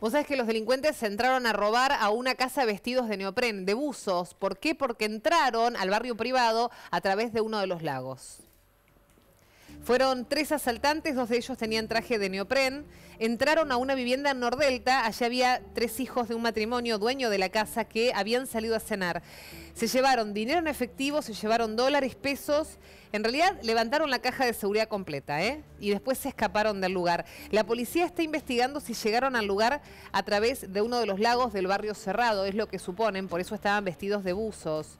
Vos sabés que los delincuentes entraron a robar a una casa vestidos de neopren, de buzos. ¿Por qué? Porque entraron al barrio privado a través de uno de los lagos. Fueron tres asaltantes, dos de ellos tenían traje de neopren. Entraron a una vivienda en Nordelta, allá había tres hijos de un matrimonio dueño de la casa que habían salido a cenar. Se llevaron dinero en efectivo, se llevaron dólares, pesos. En realidad levantaron la caja de seguridad completa, ¿eh? Y después se escaparon del lugar. La policía está investigando si llegaron al lugar a través de uno de los lagos del barrio cerrado, es lo que suponen, por eso estaban vestidos de buzos.